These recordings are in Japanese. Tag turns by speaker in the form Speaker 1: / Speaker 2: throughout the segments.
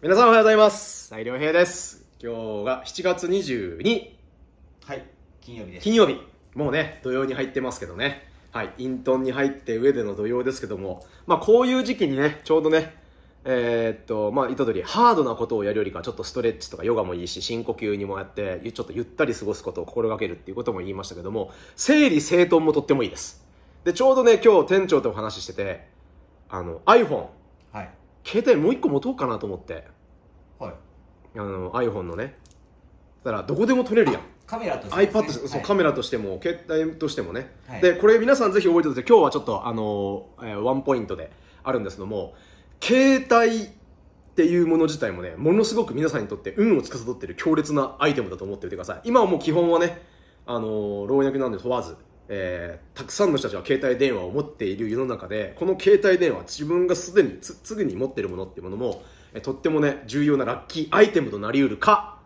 Speaker 1: 皆さんおはようございます。斉良平です。今日が7月22。はい、金曜日です。金曜日。もうね、土曜に入ってますけどね。はい、イ遁に入って上での土曜ですけども、まあこういう時期にね、ちょうどね、えー、っと、まあ、た通り、ハードなことをやるよりか、ちょっとストレッチとかヨガもいいし、深呼吸にもやって、ちょっとゆったり過ごすことを心がけるっていうことも言いましたけども、整理整頓もとってもいいです。で、ちょうどね、今日店長とお話ししてて、あの、iPhone。はい。携帯もう一個持とうかなと思って。はい。あの、iPhone のね。だから、どこでも撮れるやん。カメラとして、ね、iPad そう、はい、カメラとしても携帯としてもね、はい、でこれ皆さんぜひ覚えておいて今日はちょっとあの、えー、ワンポイントであるんですけども携帯っていうもの自体もね、ものすごく皆さんにとって運を司っている強烈なアイテムだと思っておいてください。今はもう基本はね、あの老若男女問わず、えー、たくさんの人たちが携帯電話を持っている世の中で、この携帯電話、自分がすでにすぐに持っているものっていうものも、えとってもね、重要なラッキーアイテムとなりうるか、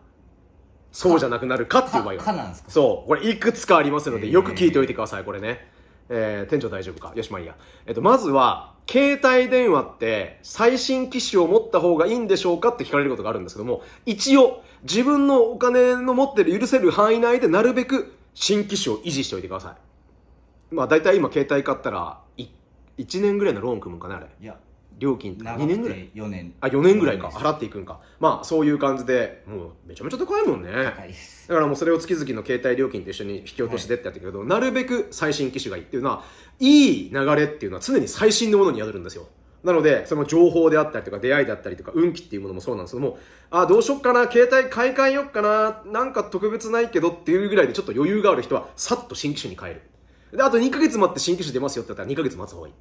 Speaker 1: そうじゃなくなるかっていう場合が。そう。これいくつかありますので、よく聞いておいてください、これね。えー、店長大丈夫かよし、まあいいや。えっと、まずは、携帯電話って最新機種を持った方がいいんでしょうかって聞かれることがあるんですけども、一応、自分のお金の持ってる許せる範囲内でなるべく新機種を維持しておいてください。まあ大体今携帯買ったら、1年ぐらいのローン組むんかね、あれ。いや、料金2年ぐらい4年あ4年ぐらいか払っていくんかまあそういう感じでもうめちゃめちゃ高いもんねだからもうそれを月々の携帯料金と一緒に引き落としてってやったけど、はい、なるべく最新機種がいいっていうのはいい流れっていうのは常に最新のものに宿るんですよなので、その情報であったりとか、出会いだったりとか、運気っていうものもそうなんですけども、あ、どうしよっかな、携帯買い替えよっかな、なんか特別ないけどっていうぐらいでちょっと余裕がある人は、さっと新機種に変える。で、あと2ヶ月待って新機種出ますよって言ったら2ヶ月待つ方がいい。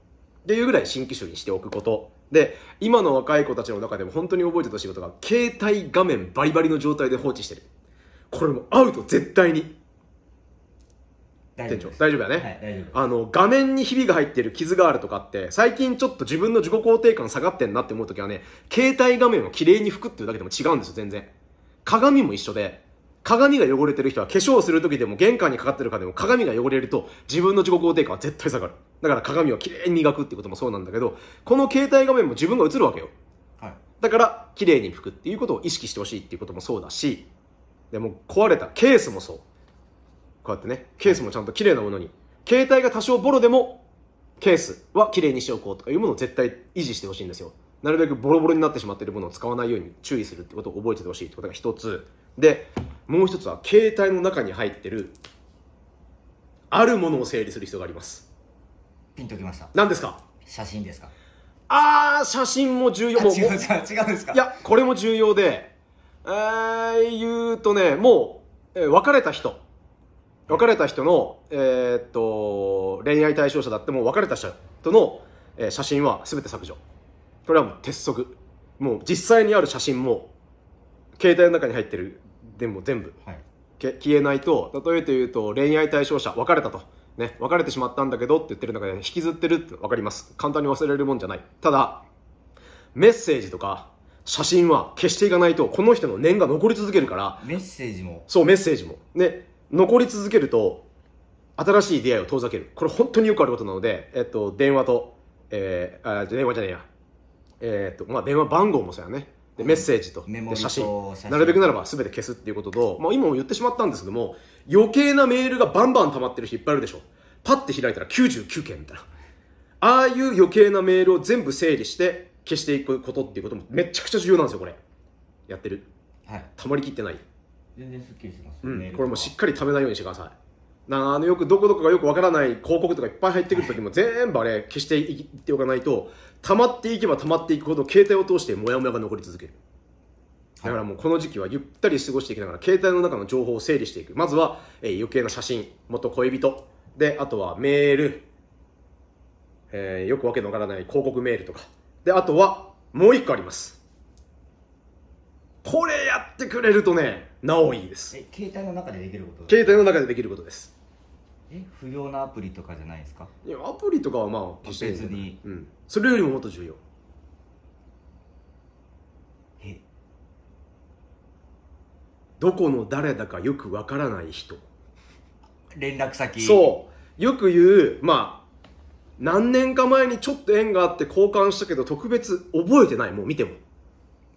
Speaker 1: っていうぐらい新機種にしておくことで今の若い子たちの中でも本当に覚えてた仕事が携帯画面バリバリの状態で放置してるこれもアウト絶対に店長大丈夫だね、はい、大丈夫あの画面にひびが入ってる傷があるとかって最近ちょっと自分の自己肯定感下がってんなって思う時はね携帯画面をきれいに拭くっていうだけでも違うんですよ全然鏡も一緒で鏡が汚れてる人は化粧をする時でも玄関にかかってるかでも鏡が汚れると自分の自己肯定感は絶対下がる。だから鏡をきれいに磨くってこともそうなんだけど、この携帯画面も自分が映るわけよ。はい、だから綺麗に拭くっていうことを意識してほしいっていうこともそうだし、でも壊れたケースもそう。こうやってね、ケースもちゃんと綺麗なものに。携帯が多少ボロでもケースは綺麗にしておこうとかいうものを絶対維持してほしいんですよ。なるべくボロボロになってしまっているものを使わないように注意するってことを覚えててほしいってことが一つ。でもう一つは携帯の中に入ってるあるものを整理する必要がありますピンときました何ですか写真ですかあー写真も重要も違う違う違うですかいやこれも重要でえー、言うとねもう、えー、別れた人別れた人の、えー、っと恋愛対象者だってもう別れた人の、えー、写真は全て削除これはもう鉄則もう実際にある写真も携帯の中に入ってるでも全部、はい、消えないと例えて言うと恋愛対象者別れたと。ね、別れてしまったんだけどって言ってる中で引きずってるって分かります簡単に忘れるもんじゃないただメッセージとか写真は消していかないとこの人の念が残り続けるからメッセージもそうメッセージもで残り続けると新しい出会いを遠ざけるこれ本当によくあることなので、えっと、電話と、えー、あ電話じゃねえや、えー、っとまあ、電話番号もそうやねでメッセージと写真なるべくならば全て消すっていうことと、まあ、今も言ってしまったんですけども余計なメールがバンバン溜まってる人いっぱいいるでしょパッて開いたら99件みたいなああいう余計なメールを全部整理して消していくことっていうこともめちゃくちゃ重要なんですよこれやってる、はい、溜まりきってない全然スッキリします、うん、これもしっかり溜めないようにしてくださいなあのよくどこどこがよくわからない広告とかいっぱい入ってくる時も全部あれ消していっておかないと溜まっていけば溜まっていくほど携帯を通してモヤモヤが残り続けるだからもうこの時期はゆったり過ごしていきながら携帯の中の情報を整理していくまずは、えー、余計な写真元恋人であとはメール、えー、よくわけのわからない広告メールとかであとはもう一個ありますこれやってくれるとねなおいいです携帯の中でできること携帯の中でできることですえ不要なアプリとかじゃないですかいやアプリとかはまあ別に、うん、それよりももっと重要えどこの誰だかよくわからない人連絡先そうよく言うまあ何年か前にちょっと縁があって交換したけど特別覚えてないもう見ても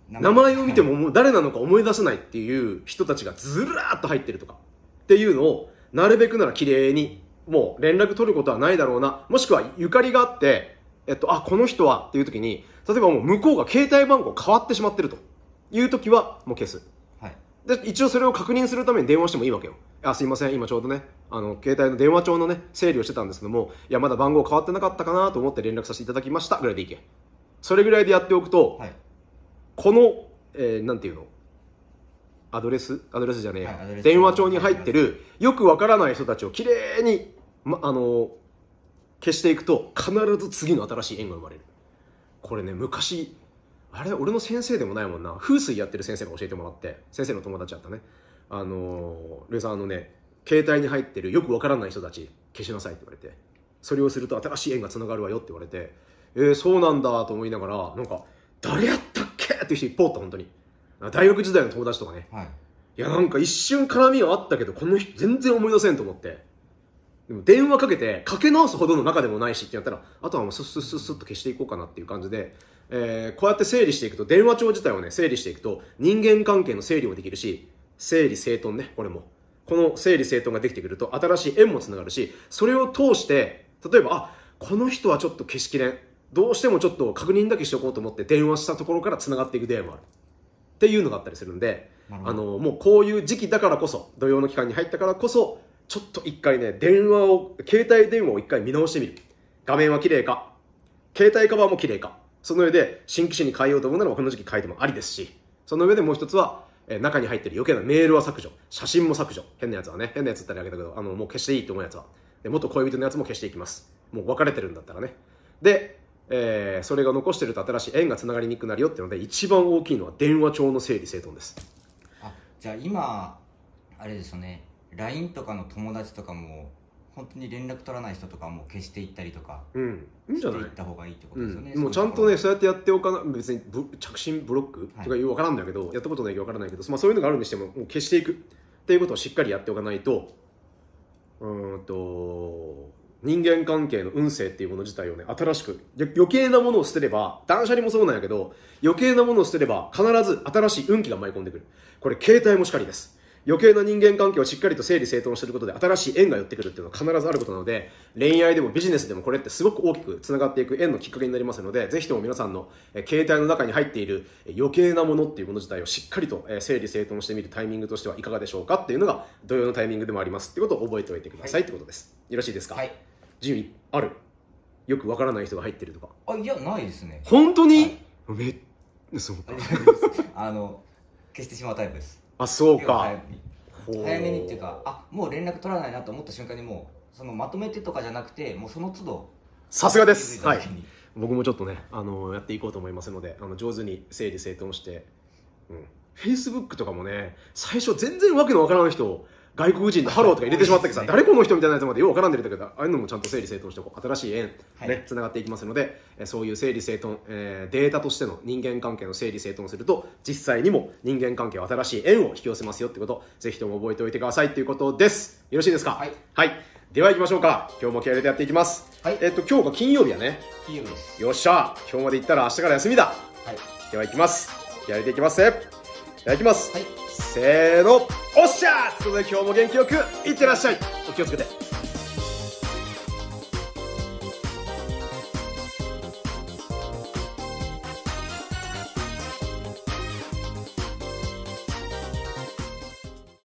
Speaker 1: 名前を見てももう誰なのか思い出せないっていう人たちがずらーっと入ってるとかっていうのをなるべくなら綺麗に、もう連絡取ることはないだろうな。もしくは、ゆかりがあって、えっと、あ、この人はっていう時に、例えばもう向こうが携帯番号変わってしまってるという時は、もう消す。はい。で、一応それを確認するために電話してもいいわけよ。あ、すいません、今ちょうどね、あの、携帯の電話帳のね、整理をしてたんですけども、いや、まだ番号変わってなかったかなと思って連絡させていただきましたぐらいでいけ。それぐらいでやっておくと、はい、この、えー、なんていうの、アドレスアドレスじゃねえ、はい電話帳に入ってるよくわからない人たちをきれいに、ま、あの消していくと必ず次の新しい縁が生まれるこれね昔あれ俺の先生でもないもんな風水やってる先生が教えてもらって先生の友達だったねあのルーさんのね携帯に入ってるよくわからない人たち消しなさいって言われてそれをすると新しい縁がつながるわよって言われてえー、そうなんだと思いながらなんか誰やったっけって人いっぱいおった本当に大学時代の友達とかね、はい、いやなんか一瞬絡みはあったけどこの人全然思い出せんと思ってでも電話かけてかけ直すほどの中でもないしってやったらあとはもうスッスッスッスッと消していこうかなっていう感じで、えー、こうやって整理していくと電話帳自体をね整理していくと人間関係の整理もできるし整理整頓ねこれもこの整理整頓ができてくると新しい縁もつながるしそれを通して例えばあこの人はちょっと消しきれんどうしてもちょっと確認だけしておこうと思って電話したところからつながっていく出会もある。っていうのがあったりするんであのもうこういう時期だからこそ土曜の期間に入ったからこそちょっと一回ね電話を携帯電話を一回見直してみる画面は綺麗か携帯カバーも綺麗かその上で新機種に変えようと思うならこの時期変えてもありですしその上でもう一つはえ中に入ってる余計なメールは削除写真も削除変なやつはね変なやつってあげたけどあのもう消していいと思うやつはで元恋人のやつも消していきますもう別れてるんだったらねでえー、それが残してると新しい円がつながりにくくなるよっていうので一番大きいのは電話帳の整理整頓ですあじゃあ今あれですよね LINE とかの友達とかも本当に連絡取らない人とかも消していったりとか、うん、いじゃないた方がいいってことですよね、うん、もうちゃんとねそうやってやっておかな別に着信ブロックとかよく分からんだけど、はい、やったことないけど分からないけど、まあ、そういうのがあるにしてももう消していくっていうことをしっかりやっておかないとうんと人間関係の運勢っていうもの自体をね、新しく、余計なものを捨てれば、断捨離もそうなんやけど、余計なものを捨てれば、必ず新しい運気が舞い込んでくる。これ、携帯もしかりです。余計な人間関係をしっかりと整理整頓してることで新しい縁が寄ってくるっていうのは必ずあることなので恋愛でもビジネスでもこれってすごく大きくつながっていく縁のきっかけになりますのでぜひとも皆さんの携帯の中に入っている余計なものっていうもの自体をしっかりと整理整頓してみるタイミングとしてはいかがでしょうかっていうのが土曜のタイミングでもありますってことを覚えておいてください、い、ってことですよろしいですか、はい自由にあるよくわからない人が入ってるとかあいやないですね本当に、はい、めそうかあの消してしまうタイプですあそうか早めにっていうかあもう連絡取らないなと思った瞬間にもうそのまとめてとかじゃなくてもうその都度さすがですはい僕もちょっとねあのやっていこうと思いますのであの上手に整理整頓してフェイスブックとかもね最初全然わけのわからない人外国人のハローとか入れてしまったけどさ、ね、誰この人みたいなやつまでようわからんでるんだけど、ああいうのもちゃんと整理整頓しておこう。新しい縁、はい、ね、繋がっていきますので、そういう整理整頓、えー、データとしての人間関係の整理整頓をすると、実際にも人間関係は新しい縁を引き寄せますよってこと、ぜひとも覚えておいてくださいということです。よろしいですか、はい、はい。では行きましょうか。今日も気合入れてやっていきます。はい、えっと、今日が金曜日やね。金曜日です。よっしゃ。今日まで行ったら明日から休みだ。はい。では行きます。気合入れていきますね。いただきます、はい、せーのおっしゃということで今日も元気よくいってらっしゃいお気をつけて